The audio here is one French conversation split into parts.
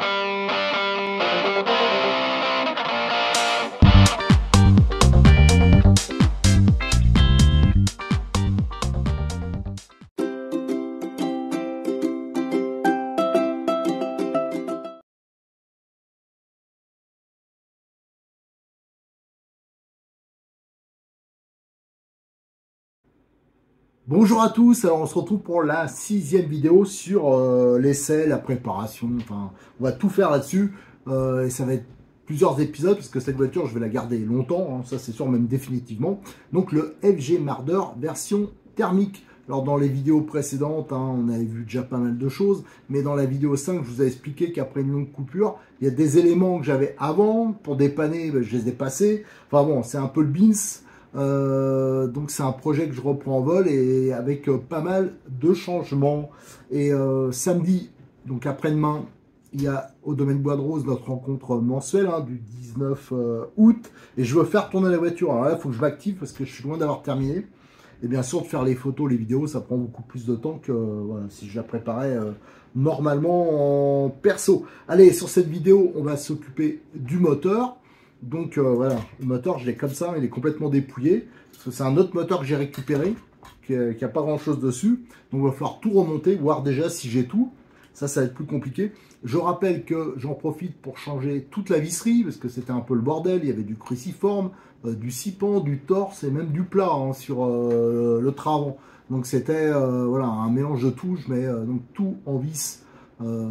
Música Bonjour à tous, alors on se retrouve pour la sixième vidéo sur euh, l'essai, la préparation, enfin on va tout faire là-dessus euh, et ça va être plusieurs épisodes parce que cette voiture je vais la garder longtemps, hein, ça c'est sûr même définitivement. Donc le FG Marder version thermique. Alors dans les vidéos précédentes, hein, on avait vu déjà pas mal de choses, mais dans la vidéo 5, je vous ai expliqué qu'après une longue coupure, il y a des éléments que j'avais avant, pour dépanner, ben, je les ai passés. Enfin bon, c'est un peu le bins, euh, donc c'est un projet que je reprends en vol et avec euh, pas mal de changements. Et euh, samedi, donc après-demain, il y a au domaine Bois de Rose notre rencontre mensuelle hein, du 19 août. Et je veux faire tourner la voiture. Alors là, il faut que je m'active parce que je suis loin d'avoir terminé. Et bien sûr, de faire les photos, les vidéos, ça prend beaucoup plus de temps que si je la préparais normalement en perso. Allez, sur cette vidéo, on va s'occuper du moteur. Donc euh, voilà, le moteur, je l'ai comme ça, il est complètement dépouillé. Parce que c'est un autre moteur que j'ai récupéré, qui n'a pas grand-chose dessus. Donc il va falloir tout remonter, voir déjà si j'ai tout. Ça, ça va être plus compliqué. Je rappelle que j'en profite pour changer toute la visserie, parce que c'était un peu le bordel. Il y avait du cruciforme, euh, du cipant, du torse et même du plat hein, sur euh, le travant. Donc c'était voilà un mélange de tout. mais donc tout en vis euh,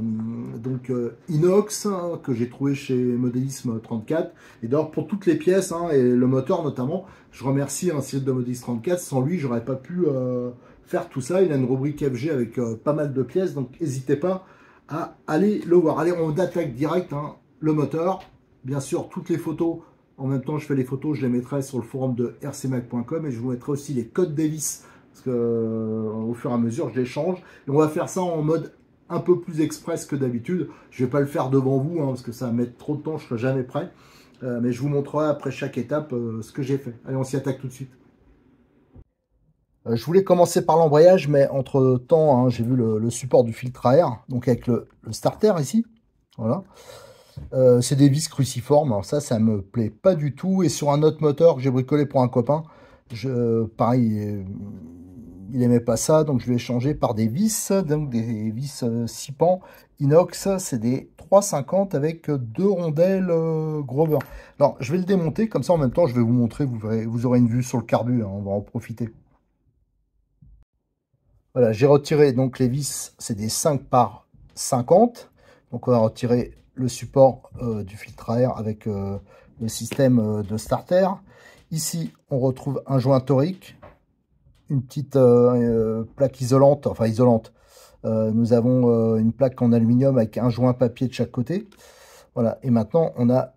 donc euh, inox hein, que j'ai trouvé chez Modélisme 34 et d'ailleurs pour toutes les pièces hein, et le moteur notamment je remercie un site de Modélisme 34 sans lui j'aurais pas pu euh, faire tout ça il a une rubrique FG avec pas mal de pièces donc n'hésitez pas à aller le voir allez on attaque direct hein, le moteur bien sûr toutes les photos en même temps je fais les photos je les mettrai sur le forum de rcmac.com et je vous mettrai aussi les codes Davis parce que au fur et à mesure je les change et on va faire ça en mode un peu plus express que d'habitude. Je vais pas le faire devant vous, hein, parce que ça va mettre trop de temps, je serai jamais prêt. Euh, mais je vous montrerai après chaque étape euh, ce que j'ai fait. Allez, on s'y attaque tout de suite. Euh, je voulais commencer par l'embrayage, mais entre temps, hein, j'ai vu le, support du filtre à air, donc avec le, starter ici. Voilà. c'est des vis cruciformes, hein. ça, ça me plaît pas du tout. Et sur un autre moteur que j'ai bricolé pour un copain, je, pareil, il aimait pas ça, donc je vais changer par des vis, donc des vis 6 euh, pans inox, c'est des 3,50 avec deux rondelles euh, Grover. Alors, je vais le démonter, comme ça en même temps, je vais vous montrer, vous, vous aurez une vue sur le carbu, hein, on va en profiter. Voilà, j'ai retiré donc les vis, c'est des 5 par 50, donc on va retirer le support euh, du filtre à air avec le système de starter. Ici, on retrouve un joint torique, une petite euh, euh, plaque isolante, enfin isolante. Euh, nous avons une plaque en aluminium avec un joint papier de chaque côté. Voilà, et maintenant on a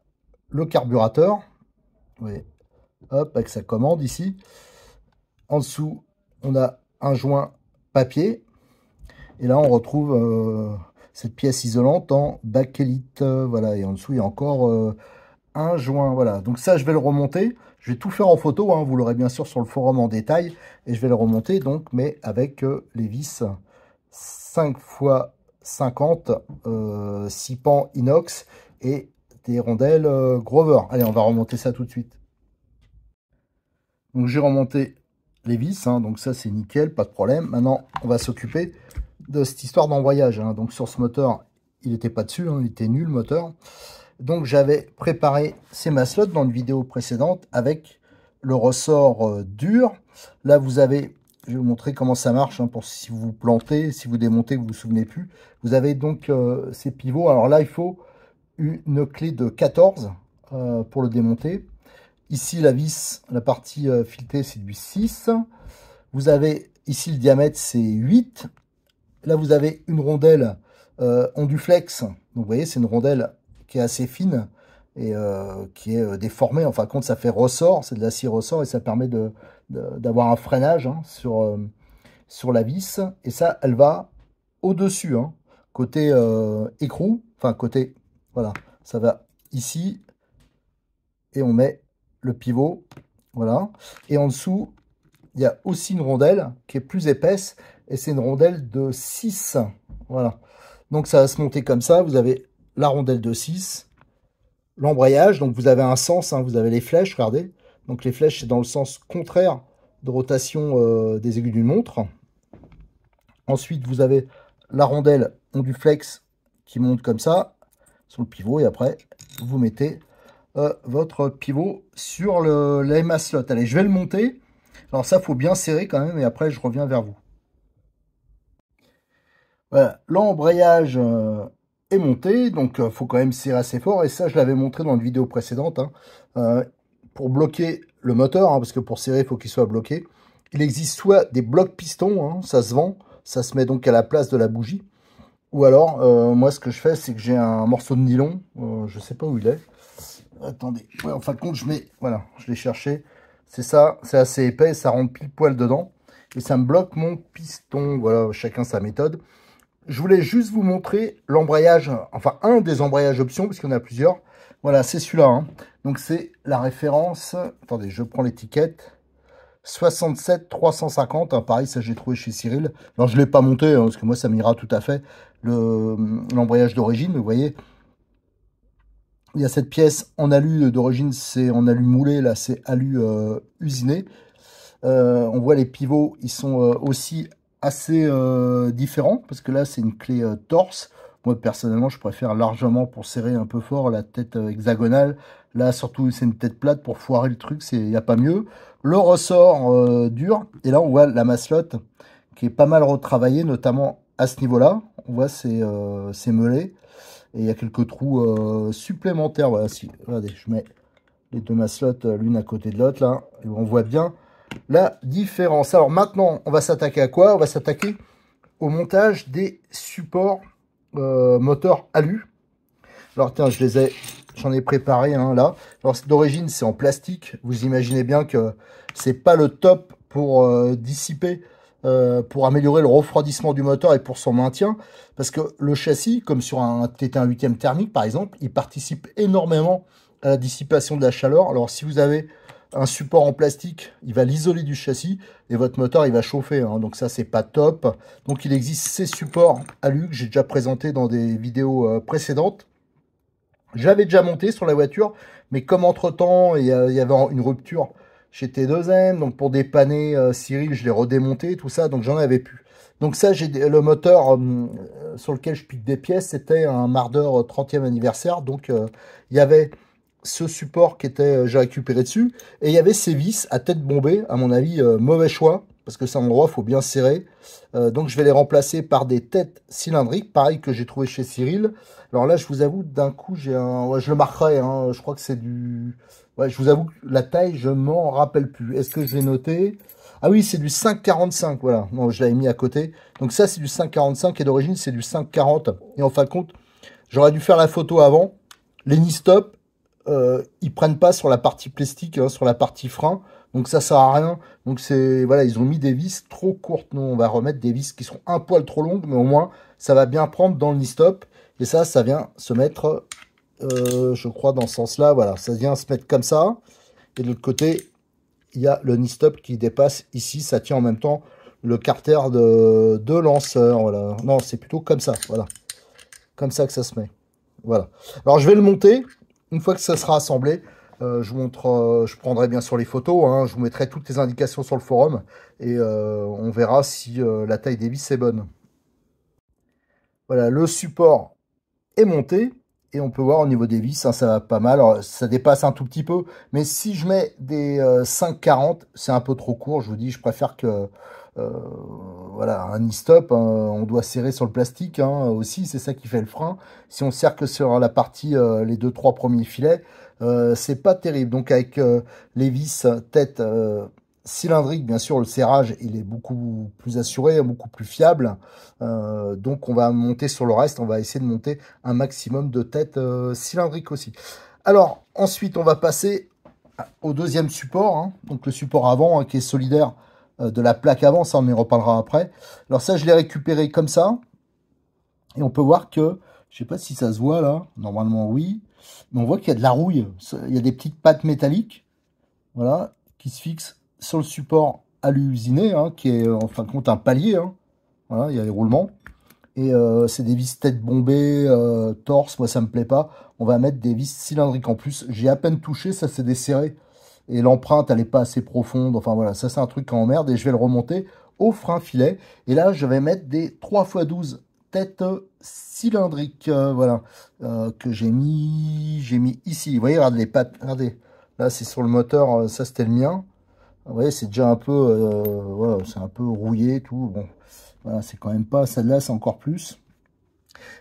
le carburateur. Oui. Hop, avec sa commande ici. En dessous, on a un joint papier. Et là, on retrouve cette pièce isolante en bakélite. voilà, et en dessous, il y a encore un joint. Voilà, donc ça, je vais le remonter. Je vais tout faire en photo, hein, vous l'aurez bien sûr sur le forum en détail, et je vais le remonter donc, mais avec euh, les vis 5 x 50, 6 pans inox et des rondelles euh, Grover. Allez, on va remonter ça tout de suite. Donc j'ai remonté les vis, hein, donc ça c'est nickel, pas de problème. Maintenant, on va s'occuper de cette histoire d'envoyage. Hein. Donc sur ce moteur, il n'était pas dessus, il était nul le moteur. Donc j'avais préparé ces maslots dans une vidéo précédente avec le ressort euh, dur. Là vous avez, je vais vous montrer comment ça marche hein, pour si vous vous plantez, si vous démontez, vous vous souvenez plus. Vous avez donc euh, ces pivots. Alors là il faut une clé de 14 euh, pour le démonter. Ici la vis, la partie filetée c'est du 6. Vous avez ici le diamètre c'est 8. Là vous avez une rondelle en flex. Donc vous voyez c'est une rondelle qui est assez fine et euh, qui est euh, déformée. En fin de compte, ça fait ressort, c'est de la scie ressort et ça permet d'avoir de, d'avoir un freinage hein, sur, euh, sur la vis. Et ça, elle va au-dessus, hein, côté écrou, enfin côté, voilà, ça va ici et on met le pivot, voilà. Et en dessous, il y a aussi une rondelle qui est plus épaisse et c'est une rondelle de 6, voilà. Donc ça va se monter comme ça, vous avez la rondelle de 6, l'embrayage. Donc vous avez un sens, hein, vous avez les flèches, regardez. Donc les flèches, c'est dans le sens contraire de rotation euh, des aiguilles d'une montre. Ensuite, vous avez la rondelle du flex qui monte comme ça sur le pivot. Et après, vous mettez euh, votre pivot sur le, slot. Allez, je vais le monter. Alors ça, faut bien serrer quand même. Et après, je reviens vers vous. Voilà, l'embrayage... Euh, est monté, donc il euh, faut quand même serrer assez fort, et ça je l'avais montré dans une vidéo précédente, hein. euh, pour bloquer le moteur, hein, parce que pour serrer il faut qu'il soit bloqué. Il existe soit des blocs pistons, hein, ça se vend, ça se met donc à la place de la bougie, ou alors euh, moi ce que je fais c'est que j'ai un morceau de nylon, je sais pas où il est, attendez, en fin de compte je mets, voilà, je l'ai cherché, c'est ça, c'est assez épais, ça rentre pile poil dedans, et ça me bloque mon piston, voilà, chacun sa méthode je voulais juste vous montrer l'embrayage, enfin un des embrayages options, parce qu'il y en a plusieurs. Voilà, c'est celui-là. Hein. Donc c'est la référence, attendez, je prends l'étiquette, 67 350. Hein, pareil, ça j'ai trouvé chez Cyril. Alors je ne l'ai pas monté, hein, parce que moi ça m'ira tout à fait hum, l'embrayage d'origine, vous voyez. Il y a cette pièce en alu d'origine, c'est en alu moulé, là c'est alu euh, usiné. Euh, on voit les pivots, ils sont euh, aussi assez euh, différent parce que là c'est une clé euh, torse. Moi personnellement je préfère largement pour serrer un peu fort la tête euh, hexagonale. Là surtout c'est une tête plate pour foirer le truc, il n'y a pas mieux. Le ressort dur et là on voit la maslotte qui est pas mal retravaillée notamment à ce niveau-là. On voit c'est meulé et il y a quelques trous supplémentaires. Voilà, si, regardez je mets les deux maslottes l'une à côté de l'autre là on voit bien la différence. Alors maintenant, on va s'attaquer à quoi On va s'attaquer au montage des supports moteur moteurs alu. Alors tiens, je les ai, j'en ai préparé un là. Alors d'origine, c'est en plastique. Vous imaginez bien que c'est pas le top pour euh, dissiper, euh, pour améliorer le refroidissement du moteur et pour son maintien, parce que le châssis, comme sur un t 1 8 thermique par exemple, il participe énormément à la dissipation de la chaleur. Alors si vous avez un support en plastique, il va l'isoler du châssis et votre moteur il va chauffer. Hein. donc ça c'est pas top. Donc il existe ces supports alu que j'ai déjà présenté dans des vidéos euh, précédentes. J'avais déjà monté sur la voiture, mais comme entre temps il y avait une rupture chez T2M, donc pour dépanner euh, Cyril je l'ai redémonté tout ça, donc j'en avais plus. Donc ça j'ai le moteur euh, sur lequel je pique des pièces, c'était un Marder 30e anniversaire, donc il y avait ce support qui était, euh, j'ai récupéré dessus, et il y avait ces vis à tête bombée, à mon avis, euh, mauvais choix, parce que c'est un endroit, faut bien serrer. Euh, donc je vais les remplacer par des têtes cylindriques, pareil que j'ai trouvé chez Cyril. Alors là, je vous avoue, d'un coup, j'ai un, ouais, je le marquerai, hein, je crois que c'est du, ouais, je vous avoue, la taille, je m'en rappelle plus. Est-ce que je l'ai noté ah oui, c'est du 5,45, voilà. Non, je l'avais mis à côté. Donc ça, c'est du 5,45 et d'origine, c'est du 5,40. Et en fin de compte, j'aurais dû faire la photo avant, les stop euh, ils prennent pas sur la partie plastique, hein, sur la partie frein. Donc ça sert à rien. Donc c'est voilà, ils ont mis des vis trop courtes. Nous, on va remettre des vis qui sont un poil trop longues, mais au moins ça va bien prendre dans le nistop stop Et ça, ça vient se mettre, euh, je crois, dans ce sens-là. Voilà, ça vient se mettre comme ça. Et de l'autre côté, il y a le nistop qui dépasse ici. Ça tient en même temps le carter de, de lanceur. Voilà. Non, c'est plutôt comme ça. Voilà. Comme ça que ça se met. Voilà. Alors, je vais le monter une fois que ça sera assemblé, euh, je, montre, euh, je prendrai bien sûr les photos, hein. je vous mettrai toutes les indications sur le forum et euh, on verra si la taille des vis est bonne. Voilà, le support est monté et on peut voir au niveau des vis, hein, ça va pas mal, ça dépasse un tout petit peu, mais si je mets des 5,40, c'est un peu trop court, je vous dis, je préfère que euh, voilà, un e-stop, hein, on doit serrer sur le plastique hein, aussi, c'est ça qui fait le frein. Si on serre que sur la partie, euh, les deux, trois premiers filets, euh, c'est pas terrible. Donc avec les vis tête cylindrique, bien sûr, le serrage, il est beaucoup plus assuré, beaucoup plus fiable. donc on va monter sur le reste, on va essayer de monter un maximum de têtes cylindriques aussi. Alors ensuite, on va passer au deuxième support, hein. donc le support avant qui est solidaire euh, de la plaque avant, ça on y reparlera après. Alors ça, je l'ai récupéré comme ça. Et on peut voir que, je sais pas si ça se voit là, normalement oui, mais on voit qu'il y a de la rouille. Il y a des petites pattes métalliques, voilà, qui se fixent sur le support à usiné, hein, qui est euh, en fin de compte un palier. Hein. Voilà, il y a les roulements. Et euh, c'est des vis tête bombée, torse, moi ça me plaît pas. On va mettre des vis cylindriques en plus. J'ai à peine touché, ça s'est desserré et l'empreinte, elle n'est pas assez profonde. Enfin voilà, ça c'est un truc qui emmerde et je vais le remonter au frein filet. Et là, je vais mettre des 3 x 12 têtes cylindriques, euh, voilà, euh, que j'ai mis, j'ai mis ici. Vous voyez, regardez les pattes, regardez. Là, c'est sur le moteur, euh, ça c'était le mien. Vous voyez, c'est déjà un peu, c'est un peu rouillé, tout. Bon, voilà, c'est quand même pas, celle-là, c'est encore plus.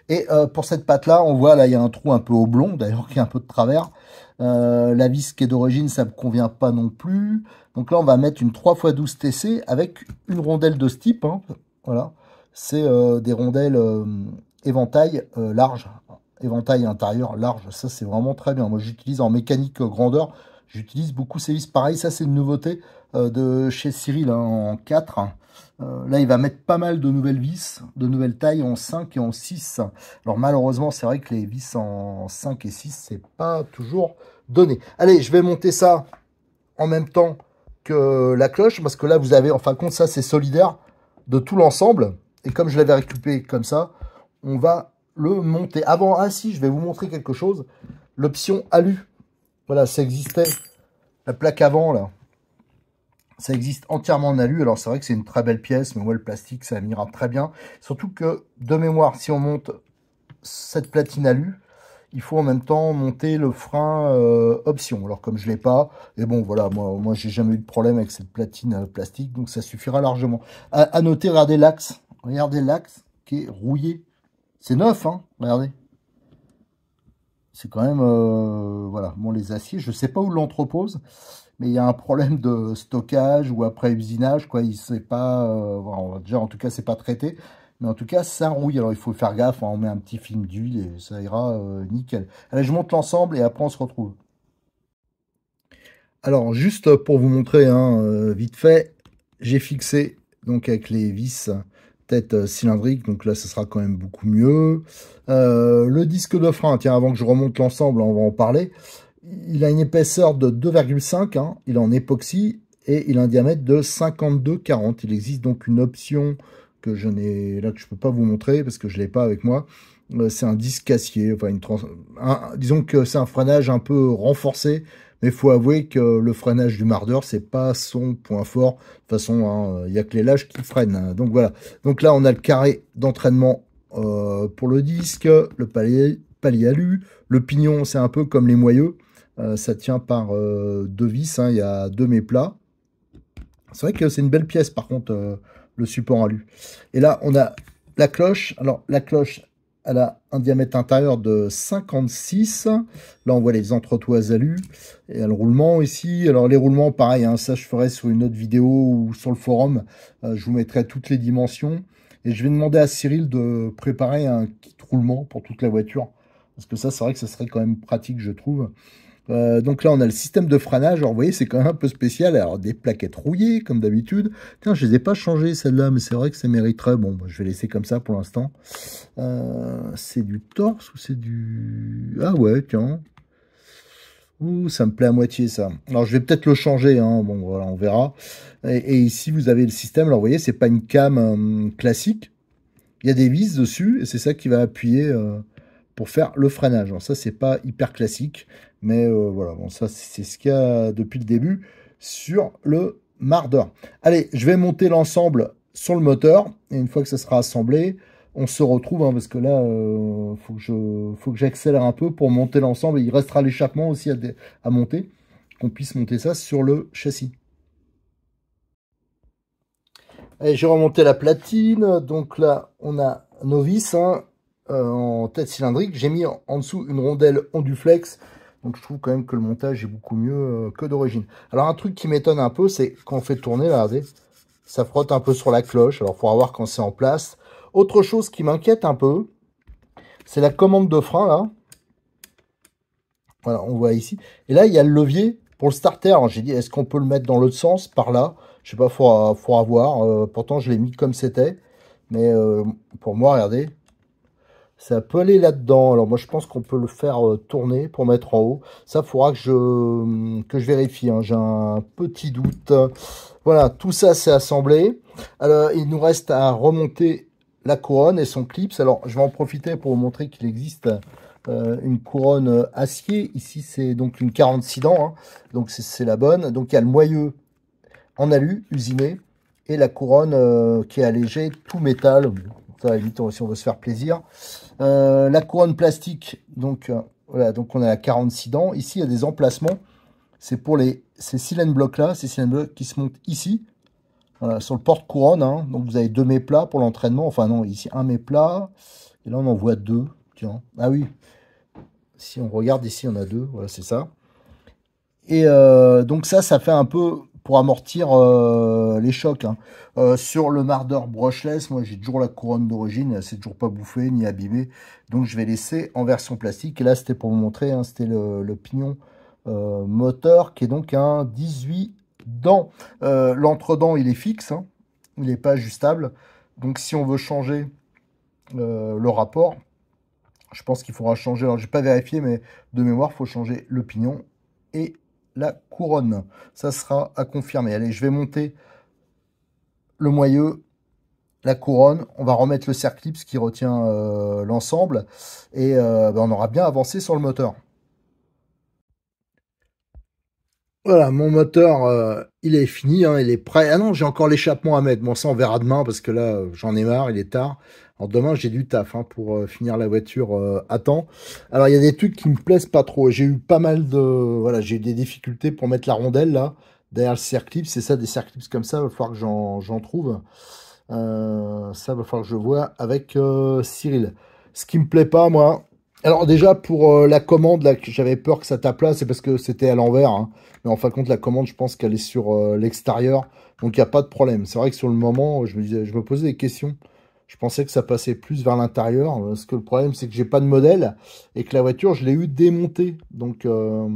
Et pour cette patte-là, on voit, là, il y a un trou un peu oblong, d'ailleurs, qui est un peu de travers. Euh, la vis qui est d'origine, ça me convient pas non plus. Donc là, on va mettre une 3x12 TC avec une rondelle de ce type. Hein. Voilà, c'est euh, des rondelles euh, éventail large, éventail intérieur large. Ça, c'est vraiment très bien. Moi, j'utilise en mécanique grandeur. J'utilise beaucoup ces vis. Pareil, ça c'est une nouveauté euh, de chez Cyril hein, en 4. Euh, là, il va mettre pas mal de nouvelles vis, de nouvelles tailles en 5 et en 6. Alors malheureusement, c'est vrai que les vis en 5 et 6, c'est pas toujours donné. Allez, je vais monter ça en même temps que la cloche, parce que là, vous avez, en fin de compte, ça c'est solidaire de tout l'ensemble. Et comme je l'avais récupéré comme ça, on va le monter. Avant, ah si, je vais vous montrer quelque chose. L'option alu. Voilà, ça existait. La plaque avant, là, ça existe entièrement en alu. Alors, c'est vrai que c'est une très belle pièce, mais moi, le plastique, ça m'ira très bien. Surtout que, de mémoire, si on monte cette platine alu, il faut en même temps monter le frein euh, option. Alors comme je l'ai pas, et bon voilà, moi, moi j'ai jamais eu de problème avec cette platine euh, plastique, donc ça suffira largement. À, à noter, regardez l'axe, regardez l'axe qui est rouillé. C'est neuf, hein, regardez. C'est quand même... Euh, voilà, bon, les aciers, je ne sais pas où l'entrepose, mais il y a un problème de stockage ou après usinage, quoi. Il sait pas... déjà, euh, en tout cas, c'est pas traité. Mais en tout cas, ça rouille. Alors, il faut faire gaffe. Hein. on met un petit film d'huile et ça ira euh, nickel. Allez, je monte l'ensemble et après, on se retrouve. Alors, juste pour vous montrer, hein, vite fait, j'ai fixé, donc avec les vis, tête euh, cylindrique, donc là ce sera quand même beaucoup mieux. Euh, le disque de frein, tiens avant que je remonte l'ensemble, on va en parler. Il a une épaisseur de 2,5, hein. il est en époxy et il a un diamètre de 52,40. Il existe donc une option que je n'ai là que je peux pas vous montrer parce que je l'ai pas avec moi. Euh, c'est un disque acier, enfin une disons que c'est un freinage un peu renforcé mais faut avouer que le freinage du mardeur c'est pas son point fort. De toute façon, hein, il a que les lâches qui freinent. Hein. Donc voilà. Donc là, on a le carré d'entraînement euh, pour le disque, le palier, alu, le pignon, c'est un peu comme les moyeux. Euh, ça tient par euh, deux vis, hein. il y a deux méplats. C'est vrai que c'est une belle pièce, par contre, le support alu. Et là, on a la cloche. Alors, la cloche, elle a un diamètre intérieur de 56. Là, on voit les entretoises alu. Et le roulement ici. Alors, les roulements, pareil, hein, ça, je ferai sur une autre vidéo ou sur le forum. Euh, je vous mettrai toutes les dimensions. Et je vais demander à Cyril de préparer un kit roulement pour toute la voiture. Parce que ça, c'est vrai que ça serait quand même pratique, je trouve. Euh, donc là, on a le système de freinage. Alors, vous voyez, c'est quand même un peu spécial. Alors, des plaquettes rouillées, comme d'habitude. Tiens, je les ai pas changées, celle là mais c'est vrai que ça mériterait. Bon, bah, je vais laisser comme ça pour l'instant. Euh, c'est du torse ou c'est du... Ah ouais, tiens. Ouh, ça me plaît à moitié, ça. Alors, je vais peut-être le changer. Hein. Bon, voilà, on verra. Et, ici, vous avez le système. Alors, vous voyez, c'est pas une cam euh, classique. Il y a des vis dessus, et c'est ça qui va appuyer pour faire le freinage. ça, c'est pas hyper classique, mais euh, voilà, bon, ça, c'est ce qu'il y a depuis le début sur le Marder. Allez, je vais monter l'ensemble sur le moteur, et une fois que ça sera assemblé, on se retrouve, hein, parce que là, euh, faut que je, faut que j'accélère un peu pour monter l'ensemble, il restera l'échappement aussi à, monter, qu'on puisse monter ça sur le châssis. Allez, j'ai remonté la platine, donc là, on a nos vis, hein. Euh, en tête cylindrique. J'ai mis en, dessous une rondelle onduflex. Donc je trouve quand même que le montage est beaucoup mieux euh, que d'origine. Alors un truc qui m'étonne un peu, c'est quand on fait tourner, regardez, ça frotte un peu sur la cloche. Alors il faudra voir quand c'est en place. Autre chose qui m'inquiète un peu, c'est la commande de frein là. Voilà, on voit ici. Et là, il y a le levier pour le starter. J'ai dit, est-ce qu'on peut le mettre dans l'autre sens, par là Je sais pas, il faudra, voir. Euh, pourtant, je l'ai mis comme c'était. Mais pour moi, regardez, ça peut aller là-dedans. Alors moi je pense qu'on peut le faire euh, tourner pour mettre en haut. Ça faudra que je, hum, que je vérifie, hein. j'ai un petit doute. Voilà, tout ça c'est assemblé. Alors il nous reste à remonter la couronne et son clips. Alors je vais en profiter pour vous montrer qu'il existe euh, une couronne euh, acier. Ici c'est donc une 46 dents, hein. donc c'est la bonne. Donc il y a le moyeu en alu usiné et la couronne qui est allégée, tout métal. Ça, si on veut se faire plaisir. Euh, la couronne plastique, donc euh, voilà, donc on a la 46 dents. Ici, il y a des emplacements. C'est pour les ces cylindres blocs là, ces cylindres blocs qui se montent ici, sur le porte-couronne. Hein. Donc vous avez deux méplats pour l'entraînement. Enfin non, ici un méplat. Et là, on en voit deux. Tiens. Ah oui. Si on regarde ici, on a deux. Voilà, c'est ça. Et euh, donc ça, ça fait un peu pour amortir euh, les chocs. Hein. Euh, sur le Marder brushless, moi j'ai toujours la couronne d'origine, elle s'est toujours pas bouffée ni abîmée, donc je vais laisser en version plastique. Et là c'était pour vous montrer, hein, c'était le, pignon euh, moteur qui est donc un 18 dents. L'entre-dent il est fixe, hein. il n'est pas ajustable, donc si on veut changer le rapport, je pense qu'il faudra changer, alors n'ai pas vérifié, mais de mémoire il faut changer le pignon et la couronne. Ça sera à confirmer. Allez, je vais monter le moyeu, la couronne. On va remettre le cerclips qui retient euh, l'ensemble. Et euh, ben, on aura bien avancé sur le moteur. Voilà, mon moteur, euh, il est fini, hein, il est prêt. Ah non, j'ai encore l'échappement à mettre. Bon, ça, on verra demain parce que là, j'en ai marre, il est tard. Alors demain, j'ai du taf hein, pour euh, finir la voiture euh, à temps. Alors il y a des trucs qui me plaisent pas trop. J'ai eu pas mal de voilà, j'ai eu des difficultés pour mettre la rondelle là derrière le clip. C'est ça, des cerclips comme ça, il va falloir que j'en trouve. Euh, ça va falloir que je vois avec Cyril. Ce qui me plaît pas, moi. Alors déjà pour la commande j'avais peur que ça tape là, c'est parce que c'était à l'envers. Hein. Mais en fin de compte, la commande, je pense qu'elle est sur l'extérieur, donc il n'y a pas de problème. C'est vrai que sur le moment, je me je me posais des questions. Je pensais que ça passait plus vers l'intérieur. Euh, parce que le problème, c'est que j'ai pas de modèle et que la voiture, je l'ai eu démontée. Donc, euh,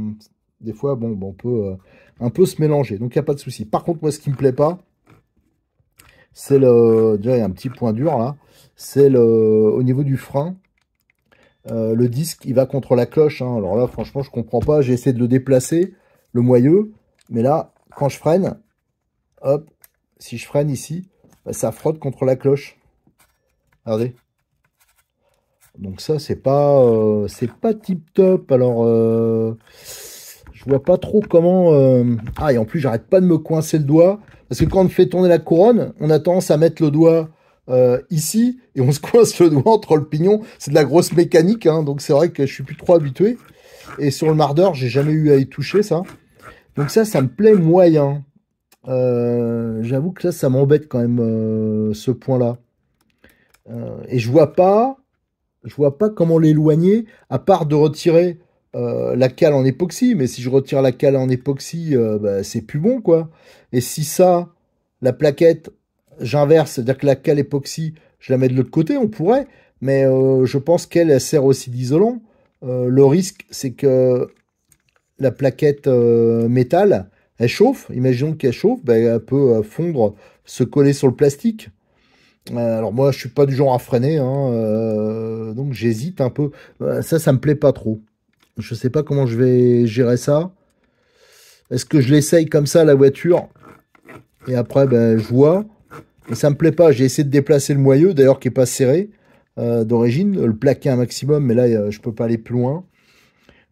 des fois, bon, on peut euh, un peu se mélanger. Donc, il n'y a pas de souci. Par contre, moi, ce qui me plaît pas, c'est le. Déjà, il y a un petit point dur là. C'est le. Au niveau du frein. le disque, il va contre la cloche. Hein. Alors là, franchement, je comprends pas. J'ai essayé de le déplacer, le moyeu. Mais là, quand je freine, hop, si je freine ici, bah, ça frotte contre la cloche. Regardez. Donc ça, c'est pas, euh, c'est pas tip top. Alors, euh, je vois pas trop comment. Euh, ah et en plus, j'arrête pas de me coincer le doigt parce que quand on fait tourner la couronne, on a tendance à mettre le doigt ici et on se coince le doigt entre le pignon. C'est de la grosse mécanique, hein. donc c'est vrai que je suis plus trop habitué. Et sur le mardeur, j'ai jamais eu à y toucher ça. Donc ça, ça me plaît moyen. J'avoue que ça ça m'embête quand même ce point-là. Euh, et je vois pas, je vois pas comment l'éloigner, à part de retirer euh, la cale en époxy. Mais si je retire la cale en époxy, euh, bah, c'est plus bon, quoi. Et si ça, la plaquette, j'inverse, c'est-à-dire que la cale époxy, je la mets de l'autre côté, on pourrait. Mais je pense qu'elle sert aussi d'isolant. le risque, c'est que la plaquette métal, elle chauffe. Imaginons qu'elle chauffe, ben elle peut fondre, se coller sur le plastique. Euh, alors moi, je suis pas du genre à freiner, hein, euh, donc j'hésite un peu. Euh, ça, ça me plaît pas trop. Je sais pas comment je vais gérer ça. Est-ce que je l'essaye comme ça la voiture et après, ben, je vois. Mais ça me plaît pas. J'ai essayé de déplacer le moyeu, d'ailleurs, qui est pas serré d'origine, le plaquer un maximum, mais là, je peux pas aller plus loin.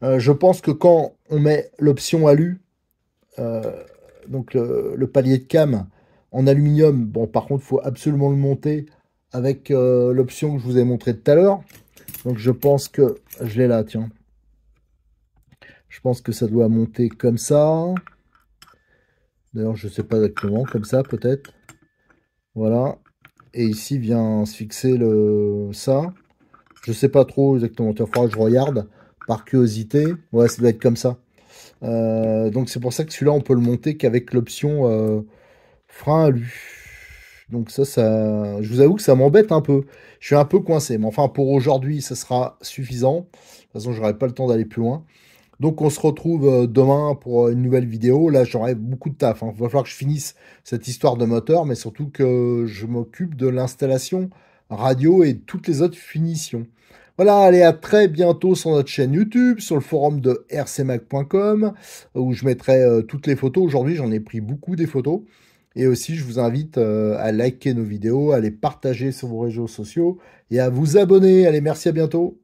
je pense que quand on met l'option alu, donc le, le, palier de cam, en aluminium, bon, par contre, il faut absolument le monter avec euh, l'option que je vous ai montré tout à l'heure. Donc, je pense que je l'ai là, tiens. Je pense que ça doit monter comme ça. D'ailleurs, je ne sais pas exactement, comme ça peut-être. Voilà. Et ici vient se fixer le ça. Je sais pas trop exactement. Il faudra que je regarde par curiosité. Ouais, ça doit être comme ça. Euh, donc c'est pour ça que celui-là, on peut le monter qu'avec l'option euh, Frein à lui. Donc ça, ça, je vous avoue que ça m'embête un peu. Je suis un peu coincé. Mais enfin, pour aujourd'hui, ça sera suffisant. De toute façon, j'aurai pas le temps d'aller plus loin. Donc on se retrouve euh, demain pour euh, une nouvelle vidéo. Là, j'aurai beaucoup de taf. Il hein. va falloir que je finisse cette histoire de moteur, mais surtout que je m'occupe de l'installation radio et toutes les autres finitions. Voilà, allez à très bientôt sur notre chaîne YouTube, sur le forum de rcmac.com, où je mettrai euh, toutes les photos. Aujourd'hui, j'en ai pris beaucoup des photos. Et aussi, je vous invite euh, à liker nos vidéos, à les partager sur vos réseaux sociaux et à vous abonner. Allez, merci à bientôt.